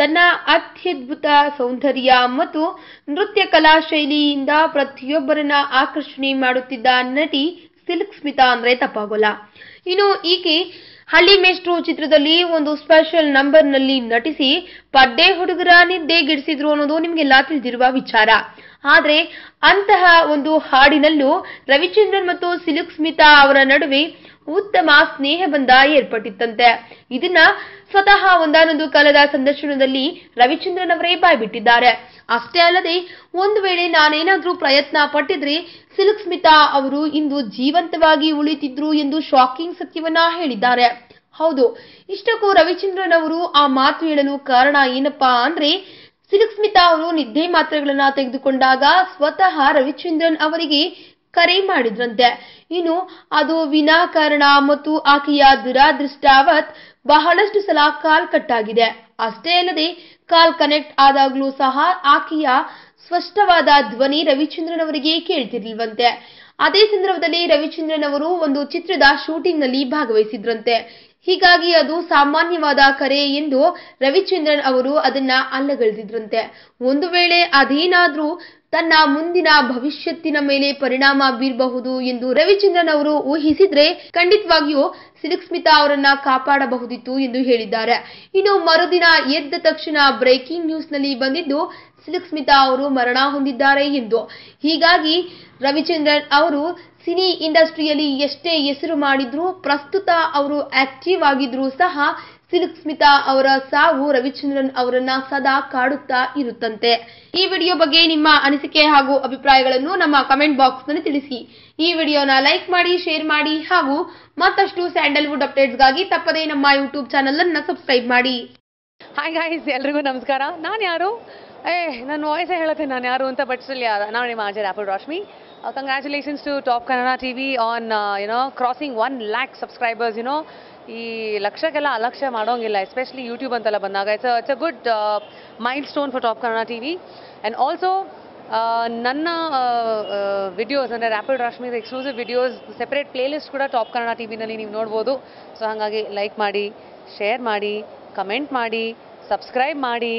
ತನ್ನ ಅತ್ಯದ್ಭುತ ಸೌಂದರ್ಯ ಮತ್ತು ನೃತ್ಯ ಕಲಾ ಶೈಲಿಯಿಂದ ಪ್ರತಿಯೊಬ್ಬರನ್ನ ಆಕರ್ಷಣೆ ಮಾಡುತ್ತಿದ್ದ ನಟಿ ಸಿಲ್ಕ್ ಸ್ಮಿತಾ ಅಂದ್ರೆ ತಪ್ಪಾಗೋಲ್ಲ ಇನ್ನು ಈಕೆ ಹಳ್ಳಿ ಮೇಷ್ಟ್ರು ಚಿತ್ರದಲ್ಲಿ ಒಂದು ಸ್ಪೆಷಲ್ ನಂಬರ್ ನಲ್ಲಿ ನಟಿಸಿ ಪಡ್ಡೆ ಹುಡುಗರ ಗಿಡಿಸಿದ್ರು ಅನ್ನೋದು ನಿಮಗೆಲ್ಲ ತಿಳಿದಿರುವ ವಿಚಾರ ಆದರೆ ಅಂತಹ ಒಂದು ಹಾಡಿನಲ್ಲೂ ರವಿಚಂದ್ರನ್ ಮತ್ತು ಸಿಲುಕ್ ಸ್ಮಿತಾ ಅವರ ನಡುವೆ ಉತ್ತಮ ಸ್ನೇಹಬಂಧ ಏರ್ಪಟ್ಟಿತ್ತಂತೆ ಇದನ್ನ ಸ್ವತಃ ಒಂದಾನೊಂದು ಕಾಲದ ಸಂದರ್ಶನದಲ್ಲಿ ರವಿಚಂದ್ರನ್ ಅವರೇ ಬಾಯ್ಬಿಟ್ಟಿದ್ದಾರೆ ಅಷ್ಟೇ ಅಲ್ಲದೆ ಒಂದು ವೇಳೆ ನಾನೇನಾದ್ರೂ ಪ್ರಯತ್ನ ಪಟ್ಟಿದ್ರೆ ಸಿಲ್ಕ್ ಸ್ಮಿತಾ ಅವರು ಇಂದು ಜೀವಂತವಾಗಿ ಉಳಿತಿದ್ರು ಎಂದು ಶಾಕಿಂಗ್ ಸತ್ಯವನ್ನ ಹೇಳಿದ್ದಾರೆ ಹೌದು ಇಷ್ಟಕ್ಕೂ ರವಿಚಂದ್ರನ್ ಅವರು ಆ ಮಾತು ಹೇಳಲು ಕಾರಣ ಏನಪ್ಪಾ ಅಂದ್ರೆ ಸಿಲ್ಕ್ ಸ್ಮಿತಾ ಅವರು ನಿದ್ದೆ ಮಾತ್ರೆಗಳನ್ನ ತೆಗೆದುಕೊಂಡಾಗ ಸ್ವತಃ ರವಿಚಂದ್ರನ್ ಅವರಿಗೆ ಕರೆ ಮಾಡಿದ್ರಂತೆ ಇನ್ನು ಅದು ವಿನಾಕಾರಣ ಮತ್ತು ಆಕೆಯ ದುರಾದೃಷ್ಟಾವತ್ ಬಹಳಷ್ಟು ಸಲ ಕಾಲ್ ಕಟ್ಟಾಗಿದೆ ಅಷ್ಟೇ ಅಲ್ಲದೆ ಕಾಲ್ ಕನೆಕ್ಟ್ ಆದಾಗಲೂ ಸಹ ಆಕೆಯ ಸ್ಪಷ್ಟವಾದ ಧ್ವನಿ ರವಿಚಂದ್ರನ್ ಅವರಿಗೆ ಕೇಳ್ತಿರ್ಲಿಲ್ವಂತೆ ಅದೇ ಸಂದರ್ಭದಲ್ಲಿ ರವಿಚಂದ್ರನ್ ಅವರು ಒಂದು ಚಿತ್ರದ ಶೂಟಿಂಗ್ ನಲ್ಲಿ ಭಾಗವಹಿಸಿದ್ರಂತೆ ಹೀಗಾಗಿ ಅದು ಸಾಮಾನ್ಯವಾದ ಕರೆ ಎಂದು ರವಿಚಂದ್ರನ್ ಅವರು ಅದನ್ನ ಅಲ್ಲಗಳೆದಿದ್ರಂತೆ ಒಂದು ವೇಳೆ ಅದೇನಾದ್ರೂ ತನ್ನ ಮುಂದಿನ ಭವಿಷ್ಯತ್ತಿನ ಮೇಲೆ ಪರಿಣಾಮ ಬೀರಬಹುದು ಎಂದು ರವಿಚಂದ್ರನ್ ಅವರು ಊಹಿಸಿದ್ರೆ ಖಂಡಿತವಾಗಿಯೂ ಸಿಲುಕ್ಸ್ಮಿತಾ ಅವರನ್ನ ಕಾಪಾಡಬಹುದಿತ್ತು ಎಂದು ಹೇಳಿದ್ದಾರೆ ಇನ್ನು ಮರುದಿನ ಎದ್ದ ತಕ್ಷಣ ಬ್ರೇಕಿಂಗ್ ನ್ಯೂಸ್ ನಲ್ಲಿ ಬಂದಿದ್ದು ಸಿಲುಕ್ಸ್ಮಿತಾ ಅವರು ಮರಣ ಹೊಂದಿದ್ದಾರೆ ಎಂದು ಹೀಗಾಗಿ ರವಿಚಂದ್ರನ್ ಅವರು ಸಿನಿ ಇಂಡಸ್ಟ್ರಿಯಲ್ಲಿ ಎಷ್ಟೇ ಹೆಸರು ಮಾಡಿದ್ರು ಪ್ರಸ್ತುತ ಅವರು ಆಕ್ಟಿವ್ ಆಗಿದ್ರು ಸಹ ಸಿಲುಕ್ ಸ್ಮಿತಾ ಅವರ ಸಾವು ರವಿಚಂದ್ರನ್ ಅವರನ್ನ ಸದಾ ಕಾಡುತ್ತಾ ಇರುತ್ತಂತೆ ಈ ವಿಡಿಯೋ ಬಗ್ಗೆ ನಿಮ್ಮ ಅನಿಸಿಕೆ ಹಾಗೂ ಅಭಿಪ್ರಾಯಗಳನ್ನು ನಮ್ಮ ಕಮೆಂಟ್ ಬಾಕ್ಸ್ ನಲ್ಲಿ ತಿಳಿಸಿ ಈ ವಿಡಿಯೋನ ಲೈಕ್ ಮಾಡಿ ಶೇರ್ ಮಾಡಿ ಹಾಗೂ ಮತ್ತಷ್ಟು ಸ್ಯಾಂಡಲ್ವುಡ್ ಅಪ್ಡೇಟ್ಸ್ಗಾಗಿ ತಪ್ಪದೇ ನಮ್ಮ ಯೂಟ್ಯೂಬ್ ಚಾನಲ್ ಅನ್ನ ಸಬ್ಸ್ಕ್ರೈಬ್ ಮಾಡಿ ಹಾಯ್ ಗಾಯ್ಸ್ ಎಲ್ರಿಗೂ ನಮಸ್ಕಾರ ನಾನು ಯಾರು ಏ ನನ್ನ ವಾಯ್ಸೇ ಹೇಳುತ್ತೆ ನಾನು ಯಾರು ಅಂತ ಬಟ್ಸಲ್ಲಿ ಆದ ನಾನು ನಿಮ್ಮ RJ rapid Rashmi Uh, congratulations to Top T TV on, uh, you know, crossing 1 lakh subscribers, you know. ಈ ಲಕ್ಷಕ್ಕೆಲ್ಲ ಅಲಕ್ಷ್ಯ ಮಾಡೋಂಗಿಲ್ಲ ಎಸ್ಪೆಷಲಿ ಯೂಟ್ಯೂಬ್ ಅಂತೆಲ್ಲ ಬಂದಾಗ it's it's a good milestone for top Kannada T V and also ನನ್ನ videos ಅಂದರೆ rapid ರಾಶ್ಮೀದ exclusive videos separate playlist ಕೂಡ top Kannada T ವಿನಲ್ಲಿ ನೀವು ನೋಡ್ಬೋದು ಸೊ ಹಾಗಾಗಿ ಲೈಕ್ ಮಾಡಿ ಶೇರ್ ಮಾಡಿ ಕಮೆಂಟ್ ಮಾಡಿ ಸಬ್ಸ್ಕ್ರೈಬ್ ಮಾಡಿ